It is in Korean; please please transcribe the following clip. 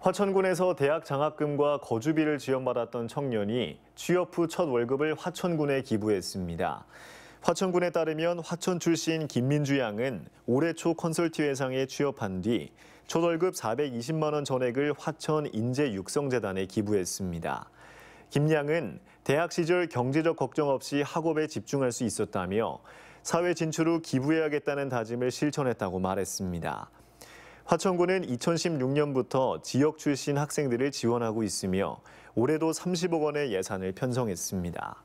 화천군에서 대학 장학금과 거주비를 지원받았던 청년이 취업 후 첫 월급을 화천군에 기부했습니다. 화천군에 따르면 화천 출신 김민주 양은 올해 초 컨설팅 회상에 취업한 뒤 초월급 420만 원 전액을 화천 인재육성재단에 기부했습니다. 김 양은 대학 시절 경제적 걱정 없이 학업에 집중할 수 있었다며 사회 진출 후 기부해야겠다는 다짐을 실천했다고 말했습니다. 화천고는 2016년부터 지역 출신 학생들을 지원하고 있으며 올해도 30억 원의 예산을 편성했습니다.